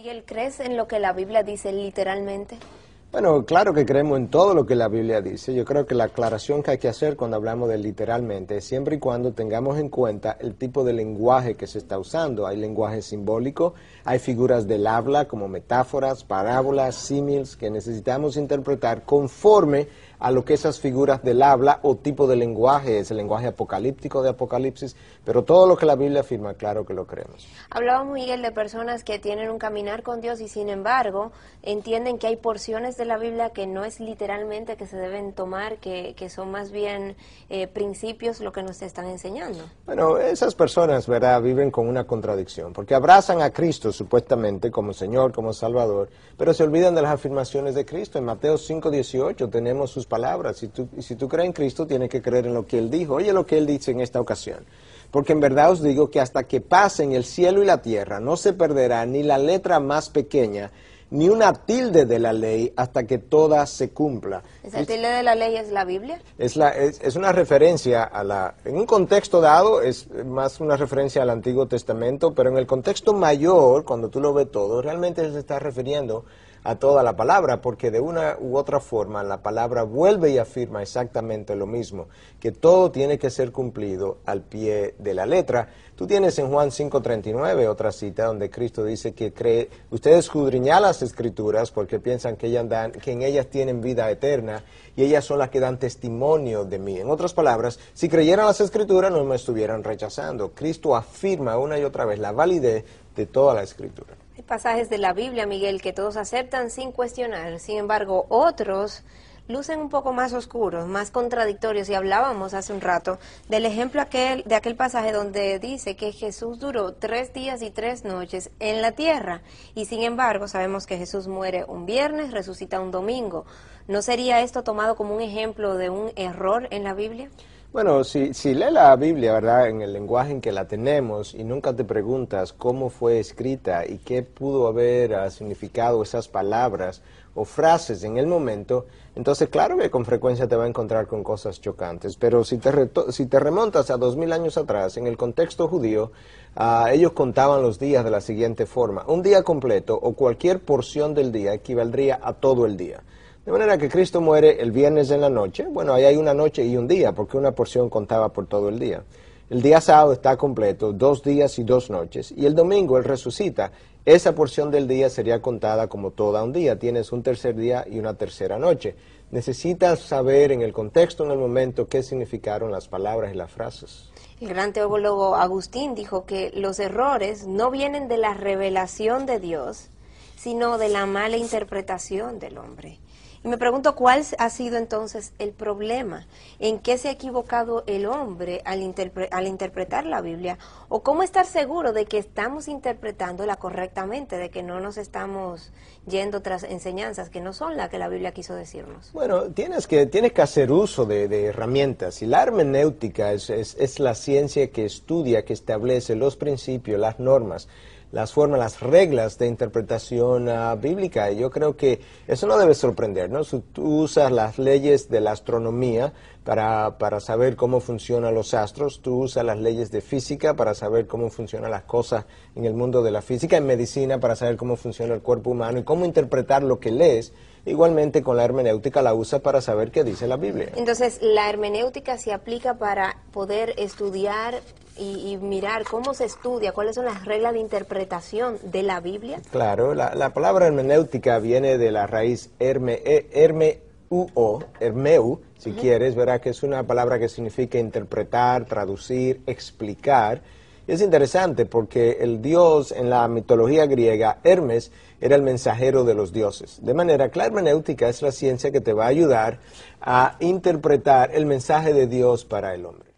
Miguel, ¿crees en lo que la Biblia dice literalmente? Bueno, claro que creemos en todo lo que la Biblia dice. Yo creo que la aclaración que hay que hacer cuando hablamos de literalmente es siempre y cuando tengamos en cuenta el tipo de lenguaje que se está usando. Hay lenguaje simbólico, hay figuras del habla como metáforas, parábolas, símiles que necesitamos interpretar conforme a lo que esas figuras del habla o tipo de lenguaje es, el lenguaje apocalíptico de Apocalipsis, pero todo lo que la Biblia afirma, claro que lo creemos. Hablábamos, Miguel, de personas que tienen un caminar con Dios y sin embargo entienden que hay porciones de la Biblia que no es literalmente que se deben tomar, que, son más bien eh, principios lo que nos están enseñando. Bueno, esas personas, ¿verdad?, viven con una contradicción, porque abrazan a Cristo supuestamente como Señor, como Salvador, pero se olvidan de las afirmaciones de Cristo. En Mateo 518 tenemos sus palabras. Si tú, si tú crees en Cristo, tienes que creer en lo que Él dijo. Oye lo que Él dice en esta ocasión. Porque en verdad os digo que hasta que pasen el cielo y la tierra, no se perderá ni la letra más pequeña, ni una tilde de la ley hasta que toda se cumpla. ¿Esa tilde de la ley es la Biblia? Es, la, es, una referencia a la... En un contexto dado es más una referencia al Antiguo Testamento, pero en el contexto mayor, cuando tú lo ves todo, realmente se está refiriendo a toda la palabra, porque de una u otra forma la palabra vuelve y afirma exactamente lo mismo, que todo tiene que ser cumplido al pie de la letra. Tú tienes en Juan 5:39 otra cita donde Cristo dice que cree, ustedes escudriñan las escrituras porque piensan que, ellas dan, que en ellas tienen vida eterna y ellas son las que dan testimonio de mí. En otras palabras, si creyeran las escrituras no me estuvieran rechazando. Cristo afirma una y otra vez la validez de toda la escritura pasajes de la Biblia, Miguel, que todos aceptan sin cuestionar. Sin embargo, otros lucen un poco más oscuros, más contradictorios. Y hablábamos hace un rato del ejemplo aquel, de aquel pasaje donde dice que Jesús duró tres días y tres noches en la tierra. Y sin embargo, sabemos que Jesús muere un viernes, resucita un domingo. ¿No sería esto tomado como un ejemplo de un error en la Biblia? Bueno, si, si la Biblia, ¿verdad? En el lenguaje en que la tenemos y nunca te preguntas cómo fue escrita y qué pudo haber ah, significado esas palabras o frases en el momento, entonces claro que con frecuencia te va a encontrar con cosas chocantes, pero si te, si te remontas a dos mil años atrás, en el contexto judío, ah, ellos contaban los días de la siguiente forma. Un día completo o cualquier porción del día equivaldría a todo el día. De manera que Cristo muere el viernes en la noche. Bueno, ahí hay una noche y un día, porque una porción contaba por todo el día. El día sábado está completo, dos días y dos noches. Y el domingo Él resucita. Esa porción del día sería contada como toda un día. Tienes un tercer día y una tercera noche. Necesitas saber en el contexto, en el momento, qué significaron las palabras y las frases. El gran teólogo Agustín dijo que los errores no vienen de la revelación de Dios, sino de la mala interpretación del hombre. Y me pregunto cuál ha sido entonces el problema, en qué se ha equivocado el hombre al, interpretar la Biblia, o cómo estar seguro de que estamos interpretándola correctamente, de que no nos estamos yendo tras enseñanzas que no son las que la Biblia quiso decirnos. Bueno, tienes que, tienes que hacer uso de, herramientas, y la hermenéutica es la ciencia que estudia, que establece los principios, las normas las formas, las reglas de interpretación ah, bíblica. Y yo creo que eso no debe sorprender Si tú usas las leyes de la astronomía para, para, saber cómo funcionan los astros, tú usas las leyes de física para saber cómo funcionan las cosas en el mundo de la física, en medicina para saber cómo funciona el cuerpo humano y cómo interpretar lo que lees. Igualmente con la hermenéutica la usas para saber qué dice la Biblia. Entonces, la hermenéutica se aplica para poder estudiar y, mirar cómo se estudia, cuáles son las reglas de interpretación de la Biblia? Claro, la, palabra hermenéutica viene de la raíz herme, e, herme hermeu, si quieres, verá que es una palabra que significa interpretar, traducir, explicar. Es interesante porque el dios en la mitología griega, Hermes, era el mensajero de los dioses. De manera que la hermenéutica es la ciencia que te va a ayudar a interpretar el mensaje de Dios para el hombre.